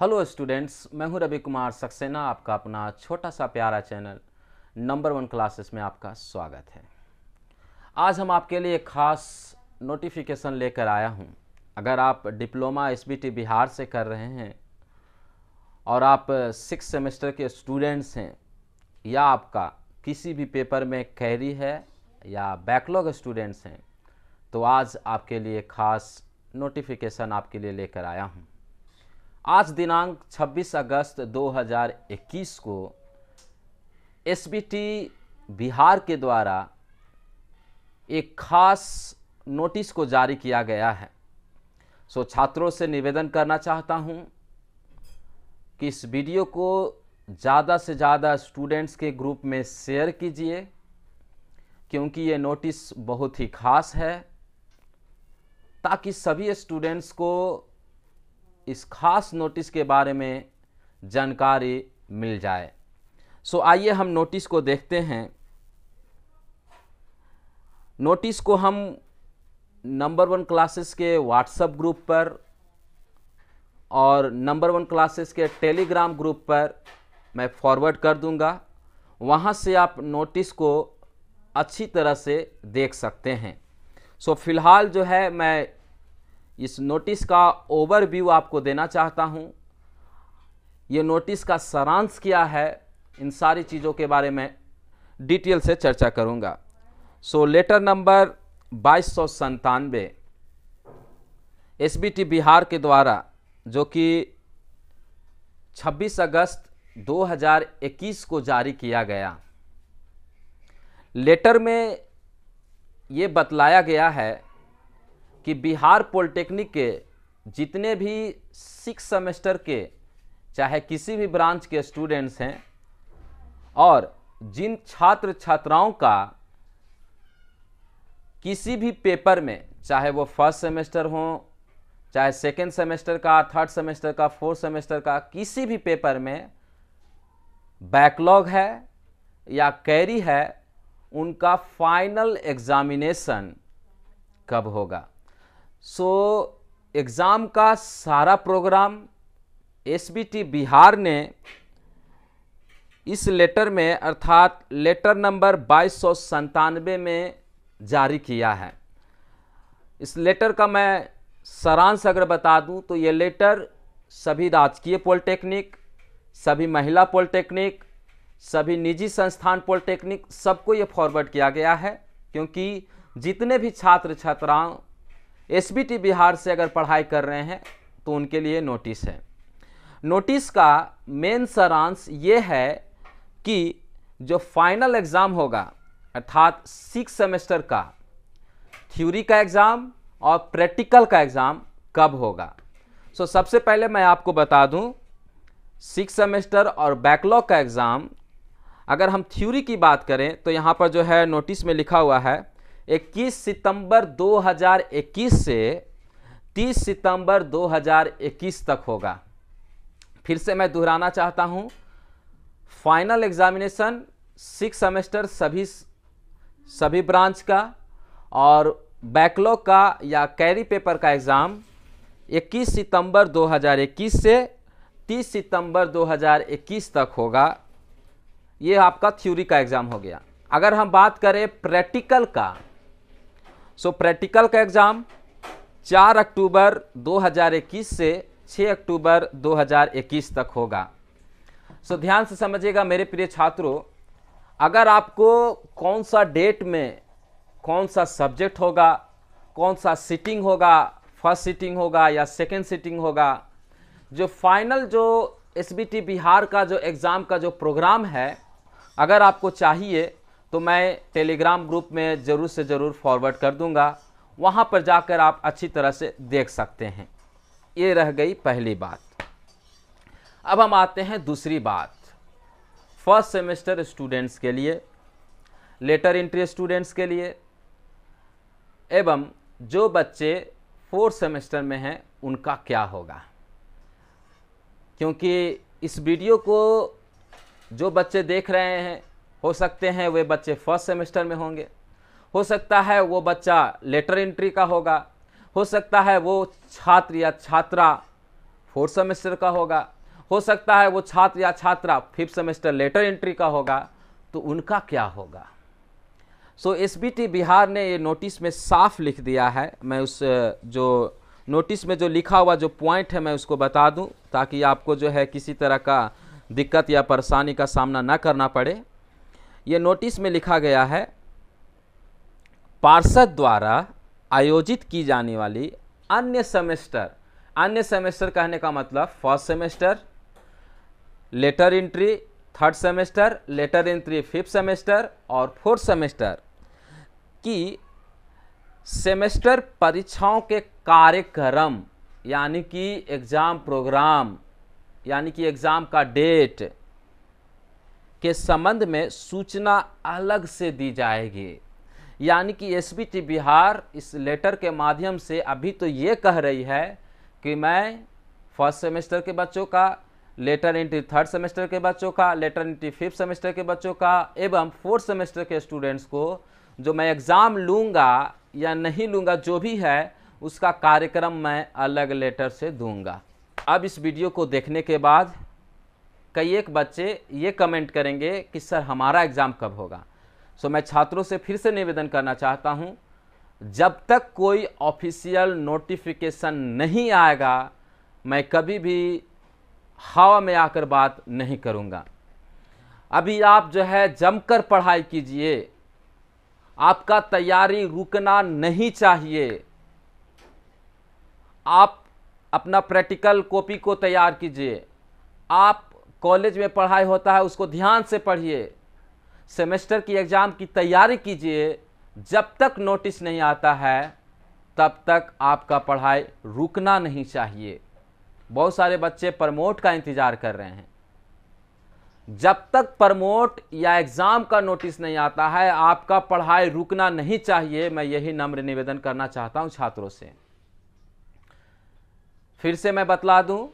hello students मैं हूं रवि कुमार सक्सेना आपका अपना छोटा सा प्यारा चैनल नंबर वन क्लासेस में आपका स्वागत है आज हम आपके लिए एक खास नोटिफिकेशन लेकर आया हूं अगर आप डिप्लोमा एस बिहार से कर रहे हैं और आप सिक्स सेमेस्टर के स्टूडेंट्स हैं या आपका किसी भी पेपर में कैरी है या बैकलॉग स्टूडेंट्स हैं तो आज आपके लिए खास नोटिफिकेशन आपके लिए लेकर आया हूँ आज दिनांक 26 अगस्त 2021 को एसबीटी बिहार के द्वारा एक खास नोटिस को जारी किया गया है सो छात्रों से निवेदन करना चाहता हूं कि इस वीडियो को ज़्यादा से ज़्यादा स्टूडेंट्स के ग्रुप में शेयर कीजिए क्योंकि ये नोटिस बहुत ही खास है ताकि सभी स्टूडेंट्स को इस खास नोटिस के बारे में जानकारी मिल जाए सो आइए हम नोटिस को देखते हैं नोटिस को हम नंबर वन क्लासेस के व्हाट्सएप ग्रुप पर और नंबर वन क्लासेस के टेलीग्राम ग्रुप पर मैं फॉरवर्ड कर दूंगा वहाँ से आप नोटिस को अच्छी तरह से देख सकते हैं सो so, फिलहाल जो है मैं इस नोटिस का ओवरव्यू आपको देना चाहता हूँ ये नोटिस का सारांश क्या है इन सारी चीज़ों के बारे में डिटेल से चर्चा करूँगा सो लेटर नंबर बाईस सौ संतानवे एस बिहार के द्वारा जो कि 26 अगस्त 2021 को जारी किया गया लेटर में ये बतलाया गया है कि बिहार पॉलिटेक्निक के जितने भी सिक्स सेमेस्टर के चाहे किसी भी ब्रांच के स्टूडेंट्स हैं और जिन छात्र छात्राओं का किसी भी पेपर में चाहे वो फर्स्ट सेमेस्टर हो चाहे सेकेंड सेमेस्टर का थर्ड सेमेस्टर का फोर्थ सेमेस्टर का किसी भी पेपर में बैकलॉग है या कैरी है उनका फाइनल एग्जामिनेशन कब होगा सो एग्ज़ाम का सारा प्रोग्राम एसबीटी बिहार ने इस लेटर में अर्थात लेटर नंबर बाईस सौ संतानवे में जारी किया है इस लेटर का मैं सारांश अगर बता दूं तो ये लेटर सभी राजकीय पॉलिटेक्निक सभी महिला पॉलिटेक्निक सभी निजी संस्थान पॉलिटेक्निक सबको ये फॉरवर्ड किया गया है क्योंकि जितने भी छात्र छात्राओं एसबीटी बिहार से अगर पढ़ाई कर रहे हैं तो उनके लिए नोटिस है नोटिस का मेन सारांश ये है कि जो फाइनल एग्ज़ाम होगा अर्थात सिक्स सेमेस्टर का थ्योरी का एग्ज़ाम और प्रैक्टिकल का एग्ज़ाम कब होगा सो so, सबसे पहले मैं आपको बता दूं सिक्स सेमेस्टर और बैकलॉग का एग्ज़ाम अगर हम थ्योरी की बात करें तो यहाँ पर जो है नोटिस में लिखा हुआ है 21 सितंबर 2021 से 30 सितंबर 2021 तक होगा फिर से मैं दोहराना चाहता हूं फाइनल एग्जामिनेशन सिक्स सेमेस्टर सभी सभी ब्रांच का और बैकलॉग का या कैरी पेपर का एग्ज़ाम 21 सितंबर 2021 से 30 सितंबर 2021 तक होगा ये आपका थ्योरी का एग्ज़ाम हो गया अगर हम बात करें प्रैक्टिकल का सो प्रैक्टिकल का एग्ज़ाम 4 अक्टूबर 2021 से 6 अक्टूबर 2021 तक होगा सो so, ध्यान से समझिएगा मेरे प्रिय छात्रों अगर आपको कौन सा डेट में कौन सा सब्जेक्ट होगा कौन सा सिटिंग होगा फर्स्ट सिटिंग होगा या सेकेंड सिटिंग होगा जो फाइनल जो एस बिहार का जो एग्ज़ाम का जो प्रोग्राम है अगर आपको चाहिए तो मैं टेलीग्राम ग्रुप में ज़रूर से ज़रूर फॉरवर्ड कर दूंगा वहाँ पर जाकर आप अच्छी तरह से देख सकते हैं ये रह गई पहली बात अब हम आते हैं दूसरी बात फर्स्ट सेमेस्टर स्टूडेंट्स के लिए लेटर इंट्री स्टूडेंट्स के लिए एवं जो बच्चे फोर्थ सेमेस्टर में हैं उनका क्या होगा क्योंकि इस वीडियो को जो बच्चे देख रहे हैं हो सकते हैं वे बच्चे फर्स्ट सेमेस्टर में होंगे हो सकता है वो बच्चा लेटर एंट्री का होगा हो सकता है वो छात्र या छात्रा फोर्थ सेमेस्टर का होगा हो सकता है वो छात्र या छात्रा फिफ्थ सेमेस्टर लेटर एंट्री का होगा तो उनका क्या होगा सो एस बिहार ने ये नोटिस में साफ लिख दिया है मैं उस जो नोटिस में जो लिखा हुआ जो पॉइंट है मैं उसको बता दूं ताकि आपको जो है किसी तरह का दिक्कत या परेशानी का सामना ना करना पड़े ये नोटिस में लिखा गया है पार्षद द्वारा आयोजित की जाने वाली अन्य सेमेस्टर अन्य सेमेस्टर कहने का मतलब first semester lateral entry third semester lateral entry fifth semester और फोर्थ सेमेस्टर की सेमेस्टर परीक्षाओं के कार्यक्रम यानी कि एग्ज़ाम प्रोग्राम यानी कि एग्ज़ाम का डेट के संबंध में सूचना अलग से दी जाएगी यानी कि एस बिहार इस लेटर के माध्यम से अभी तो ये कह रही है कि मैं फर्स्ट सेमेस्टर के बच्चों का लेटर एंट्री थर्ड सेमेस्टर के बच्चों का लेटर इंट्री फिफ्थ सेमेस्टर के बच्चों का एवं फोर्थ सेमेस्टर के स्टूडेंट्स को जो मैं एग्ज़ाम लूँगा या नहीं लूँगा जो भी है उसका कार्यक्रम मैं अलग लेटर से दूँगा अब इस वीडियो को देखने के बाद कई एक बच्चे ये कमेंट करेंगे कि सर हमारा एग्ज़ाम कब होगा सो मैं छात्रों से फिर से निवेदन करना चाहता हूँ जब तक कोई ऑफिशियल नोटिफिकेशन नहीं आएगा मैं कभी भी हवा में आकर बात नहीं करूँगा अभी आप जो है जमकर पढ़ाई कीजिए आपका तैयारी रुकना नहीं चाहिए आप अपना प्रैक्टिकल कॉपी को तैयार कीजिए आप कॉलेज में पढ़ाई होता है उसको ध्यान से पढ़िए सेमेस्टर की एग्ज़ाम की तैयारी कीजिए जब तक नोटिस नहीं आता है तब तक आपका पढ़ाई रुकना नहीं चाहिए बहुत सारे बच्चे प्रमोट का इंतज़ार कर रहे हैं जब तक प्रमोट या एग्ज़ाम का नोटिस नहीं आता है आपका पढ़ाई रुकना नहीं चाहिए मैं यही नम्र निवेदन करना चाहता हूँ छात्रों से फिर से मैं बतला दूं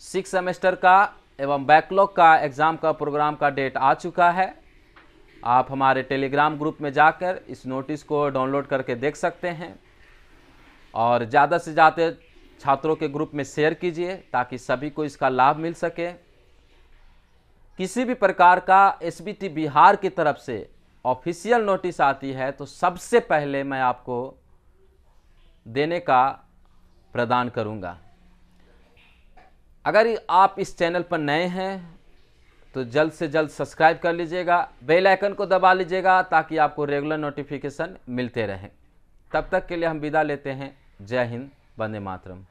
सिक्स सेमेस्टर का एवं बैकलॉग का एग्ज़ाम का प्रोग्राम का डेट आ चुका है आप हमारे टेलीग्राम ग्रुप में जाकर इस नोटिस को डाउनलोड करके देख सकते हैं और ज़्यादा से ज़्यादा छात्रों के ग्रुप में शेयर कीजिए ताकि सभी को इसका लाभ मिल सके किसी भी प्रकार का एस बिहार की तरफ से ऑफिशियल नोटिस आती है तो सबसे पहले मैं आपको देने का प्रदान करूंगा अगर आप इस चैनल पर नए हैं तो जल्द से जल्द सब्सक्राइब कर लीजिएगा बेल आइकन को दबा लीजिएगा ताकि आपको रेगुलर नोटिफिकेशन मिलते रहें तब तक के लिए हम विदा लेते हैं जय हिंद वंदे मातरम